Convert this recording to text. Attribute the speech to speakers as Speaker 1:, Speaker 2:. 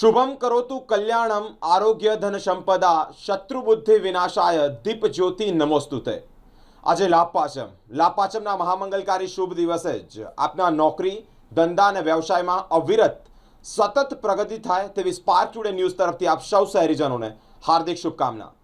Speaker 1: શુભમ કરોતુ કલ્યાણમ આરોગ્ય ધન સંપદા શત્રુબુદ્ધિ વિનાશાય દીપ જ્યોતિ નમોસ્તુતે આજે લાભપાચમ લાભપાચમના મહામંગલકારી શુભ દિવસે જ આપના નોકરી ધંધા અને વ્યવસાયમાં અવિરત સતત પ્રગતિ થાય તેવી સ્પાર્ક ટુડે ન્યૂઝ તરફથી આપ સૌ શહેરીજનોને હાર્દિક શુભકામના